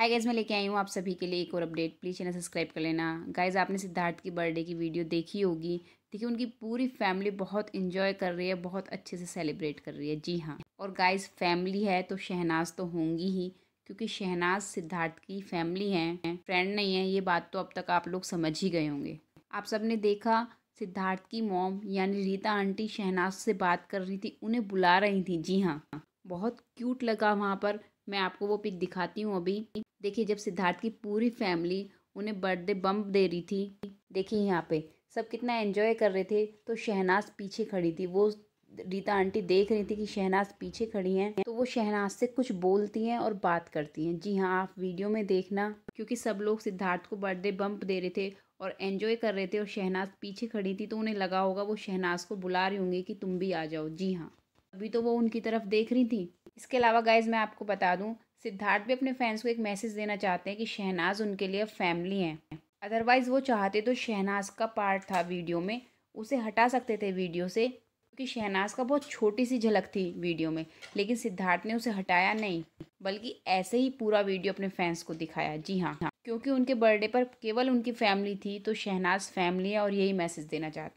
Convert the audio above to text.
hi guys मैं लेके आई हूँ आप सभी के लिए एक और अपडेट प्लीज़ चैनल सब्सक्राइब कर लेना गाइज आपने सिद्धार्थ की बर्थडे की वीडियो देखी होगी देखिए उनकी पूरी फैमिली बहुत इन्जॉय कर रही है बहुत अच्छे से सेलिब्रेट कर रही है जी हाँ और गाइज फैमिली है तो शहनाज तो होंगी ही क्योंकि शहनाज सिद्धार्थ की फैमिली है फ्रेंड नहीं है ये बात तो अब तक आप लोग समझ ही गए होंगे आप सब ने देखा सिद्धार्थ की मॉम यानी रीता आंटी शहनाज से बात कर रही थी उन्हें बुला रही थी जी हाँ बहुत क्यूट लगा वहाँ पर मैं आपको वो पिक दिखाती हूँ अभी देखिए जब सिद्धार्थ की पूरी फैमिली उन्हें बर्थडे बम दे रही थी देखिए यहाँ पे सब कितना एंजॉय कर रहे थे तो शहनाज पीछे खड़ी थी वो रीता आंटी देख रही थी कि शहनाज पीछे खड़ी हैं तो वो शहनाज से कुछ बोलती हैं और बात करती हैं जी हाँ आप वीडियो में देखना क्योंकि सब लोग सिद्धार्थ को बर्थडे बम्प दे रहे थे और एंजॉय कर रहे थे और शहनाज पीछे खड़ी थी तो उन्हें लगा होगा वो शहनाज को बुला रही होंगी कि तुम भी आ जाओ जी हाँ अभी तो वो उनकी तरफ देख रही थी इसके अलावा गाइज मैं आपको बता दूँ सिद्धार्थ भी अपने फैंस को एक मैसेज देना चाहते हैं कि शहनाज उनके लिए फैमिली हैं अदरवाइज़ वो चाहते तो शहनाज का पार्ट था वीडियो में उसे हटा सकते थे वीडियो से क्योंकि शहनाज का बहुत छोटी सी झलक थी वीडियो में लेकिन सिद्धार्थ ने उसे हटाया नहीं बल्कि ऐसे ही पूरा वीडियो अपने फैंस को दिखाया जी हाँ क्योंकि उनके बर्थडे पर केवल उनकी फैमिली थी तो शहनाज फैमिली है और यही मैसेज देना चाहता